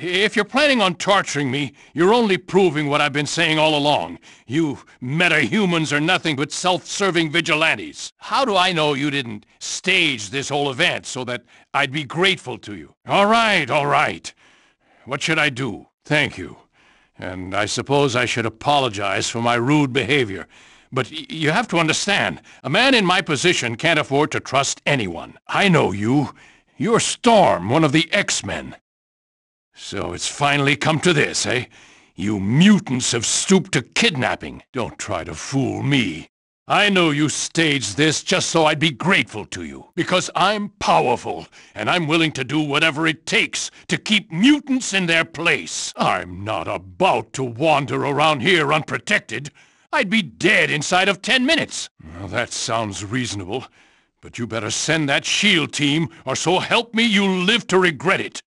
If you're planning on torturing me, you're only proving what I've been saying all along. You meta-humans are nothing but self-serving vigilantes. How do I know you didn't stage this whole event so that I'd be grateful to you? All right, all right. What should I do? Thank you. And I suppose I should apologize for my rude behavior. But you have to understand, a man in my position can't afford to trust anyone. I know you. You're Storm, one of the X-Men. So it's finally come to this, eh? You mutants have stooped to kidnapping. Don't try to fool me. I know you staged this just so I'd be grateful to you, because I'm powerful, and I'm willing to do whatever it takes to keep mutants in their place. I'm not about to wander around here unprotected. I'd be dead inside of ten minutes. Well, that sounds reasonable, but you better send that SHIELD team, or so help me you live to regret it.